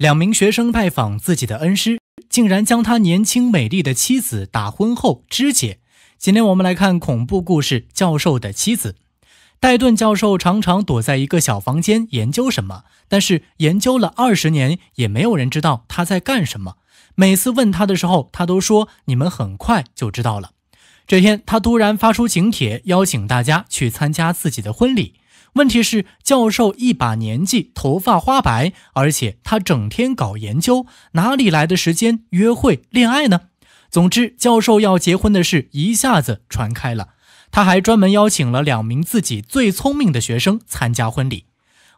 两名学生拜访自己的恩师，竟然将他年轻美丽的妻子打昏后肢解。今天我们来看恐怖故事《教授的妻子》。戴顿教授常常躲在一个小房间研究什么，但是研究了二十年，也没有人知道他在干什么。每次问他的时候，他都说：“你们很快就知道了。”这天，他突然发出请帖，邀请大家去参加自己的婚礼。问题是，教授一把年纪，头发花白，而且他整天搞研究，哪里来的时间约会恋爱呢？总之，教授要结婚的事一下子传开了。他还专门邀请了两名自己最聪明的学生参加婚礼。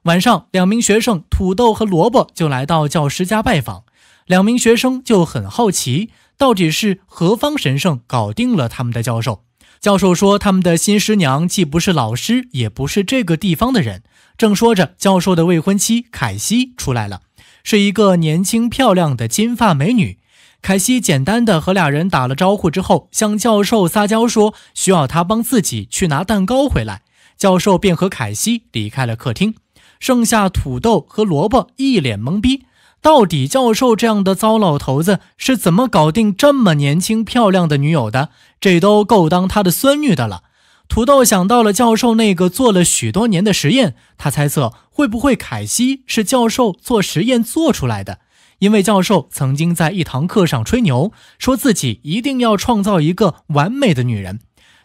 晚上，两名学生土豆和萝卜就来到教师家拜访。两名学生就很好奇。到底是何方神圣搞定了他们的教授？教授说他们的新师娘既不是老师，也不是这个地方的人。正说着，教授的未婚妻凯西出来了，是一个年轻漂亮的金发美女。凯西简单的和俩人打了招呼之后，向教授撒娇说需要他帮自己去拿蛋糕回来。教授便和凯西离开了客厅，剩下土豆和萝卜一脸懵逼。到底教授这样的糟老头子是怎么搞定这么年轻漂亮的女友的？这都够当他的孙女的了。土豆想到了教授那个做了许多年的实验，他猜测会不会凯西是教授做实验做出来的？因为教授曾经在一堂课上吹牛，说自己一定要创造一个完美的女人，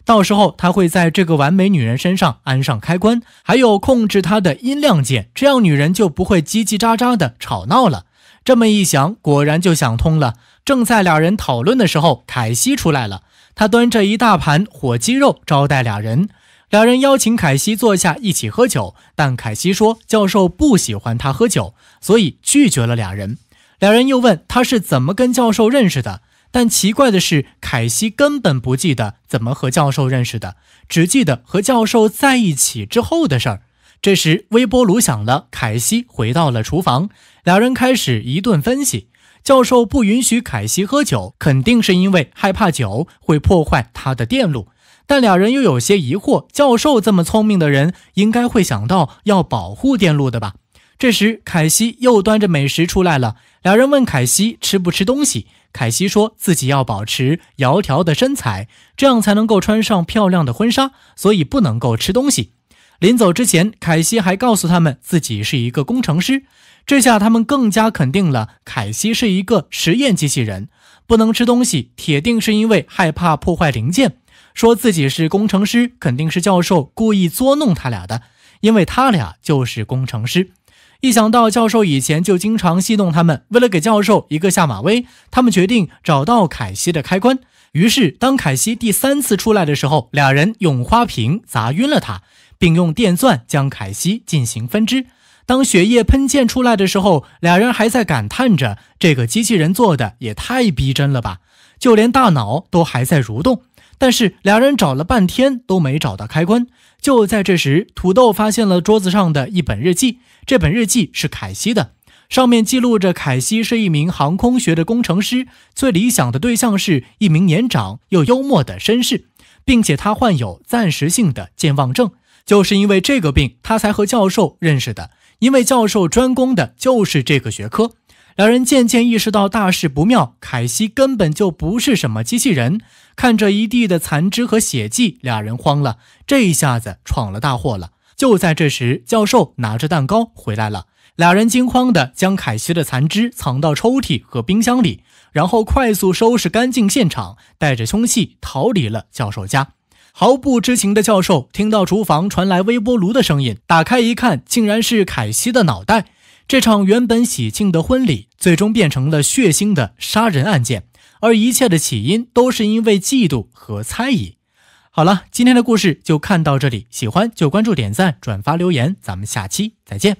到时候他会在这个完美女人身上安上开关，还有控制她的音量键，这样女人就不会叽叽喳喳的吵闹了。这么一想，果然就想通了。正在俩人讨论的时候，凯西出来了，他端着一大盘火鸡肉招待俩人。俩人邀请凯西坐下一起喝酒，但凯西说教授不喜欢他喝酒，所以拒绝了俩人。俩人又问他是怎么跟教授认识的，但奇怪的是，凯西根本不记得怎么和教授认识的，只记得和教授在一起之后的事儿。这时微波炉响了，凯西回到了厨房，两人开始一顿分析。教授不允许凯西喝酒，肯定是因为害怕酒会破坏他的电路。但两人又有些疑惑，教授这么聪明的人，应该会想到要保护电路的吧？这时，凯西又端着美食出来了，两人问凯西吃不吃东西。凯西说自己要保持窈窕的身材，这样才能够穿上漂亮的婚纱，所以不能够吃东西。临走之前，凯西还告诉他们自己是一个工程师。这下他们更加肯定了凯西是一个实验机器人，不能吃东西，铁定是因为害怕破坏零件。说自己是工程师，肯定是教授故意捉弄他俩的，因为他俩就是工程师。一想到教授以前就经常戏弄他们，为了给教授一个下马威，他们决定找到凯西的开关。于是，当凯西第三次出来的时候，俩人用花瓶砸晕了他。并用电钻将凯西进行分支。当血液喷溅出来的时候，俩人还在感叹着：“这个机器人做的也太逼真了吧，就连大脑都还在蠕动。”但是俩人找了半天都没找到开关。就在这时，土豆发现了桌子上的一本日记。这本日记是凯西的，上面记录着凯西是一名航空学的工程师，最理想的对象是一名年长又幽默的绅士，并且他患有暂时性的健忘症。就是因为这个病，他才和教授认识的。因为教授专攻的就是这个学科，两人渐渐意识到大事不妙，凯西根本就不是什么机器人。看着一地的残肢和血迹，俩人慌了，这一下子闯了大祸了。就在这时，教授拿着蛋糕回来了，俩人惊慌地将凯西的残肢藏到抽屉和冰箱里，然后快速收拾干净现场，带着凶器逃离了教授家。毫不知情的教授听到厨房传来微波炉的声音，打开一看，竟然是凯西的脑袋。这场原本喜庆的婚礼，最终变成了血腥的杀人案件，而一切的起因都是因为嫉妒和猜疑。好了，今天的故事就看到这里，喜欢就关注、点赞、转发、留言，咱们下期再见。